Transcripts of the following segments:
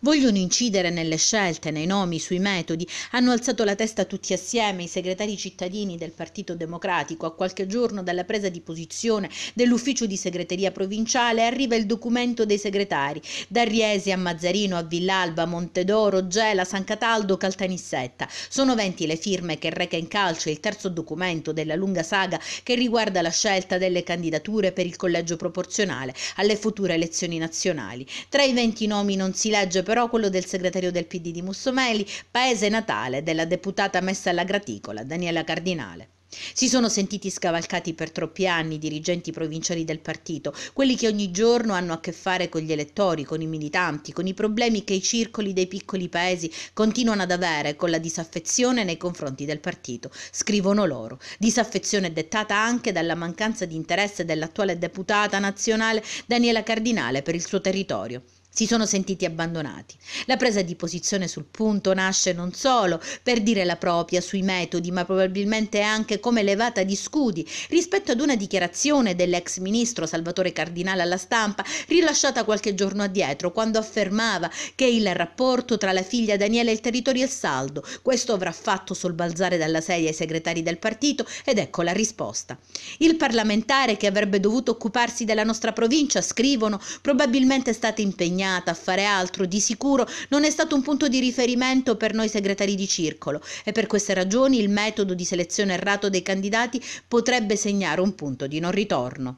vogliono incidere nelle scelte, nei nomi, sui metodi, hanno alzato la testa tutti assieme i segretari cittadini del Partito Democratico a qualche giorno dalla presa di posizione dell'ufficio di segreteria provinciale arriva il documento dei segretari da Riesi a Mazzarino a Villalba, Montedoro, Gela, San Cataldo, Caltanissetta. Sono 20 le firme che reca in calcio il terzo documento della lunga saga che riguarda la scelta delle candidature per il collegio proporzionale alle future elezioni nazionali. Tra i 20 nomi non si legge però quello del segretario del PD di Mussomeli, paese natale della deputata messa alla graticola, Daniela Cardinale. Si sono sentiti scavalcati per troppi anni i dirigenti provinciali del partito, quelli che ogni giorno hanno a che fare con gli elettori, con i militanti, con i problemi che i circoli dei piccoli paesi continuano ad avere con la disaffezione nei confronti del partito, scrivono loro. Disaffezione dettata anche dalla mancanza di interesse dell'attuale deputata nazionale Daniela Cardinale per il suo territorio si sono sentiti abbandonati. La presa di posizione sul punto nasce non solo per dire la propria sui metodi, ma probabilmente anche come levata di scudi rispetto ad una dichiarazione dell'ex ministro Salvatore Cardinale alla stampa rilasciata qualche giorno addietro, quando affermava che il rapporto tra la figlia Daniela e il territorio è saldo. Questo avrà fatto sobbalzare dalla sedia i segretari del partito ed ecco la risposta. Il parlamentare che avrebbe dovuto occuparsi della nostra provincia, scrivono, probabilmente è stato impegnato impegnata a fare altro, di sicuro non è stato un punto di riferimento per noi segretari di circolo e per queste ragioni il metodo di selezione errato dei candidati potrebbe segnare un punto di non ritorno.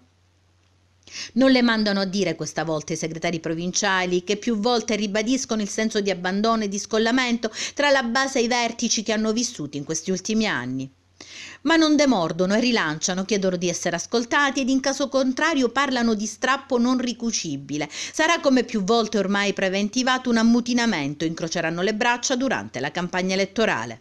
Non le mandano a dire questa volta i segretari provinciali, che più volte ribadiscono il senso di abbandono e di scollamento tra la base e i vertici che hanno vissuto in questi ultimi anni. Ma non demordono e rilanciano, chiedono di essere ascoltati ed in caso contrario parlano di strappo non ricucibile. Sarà come più volte ormai preventivato un ammutinamento, incroceranno le braccia durante la campagna elettorale.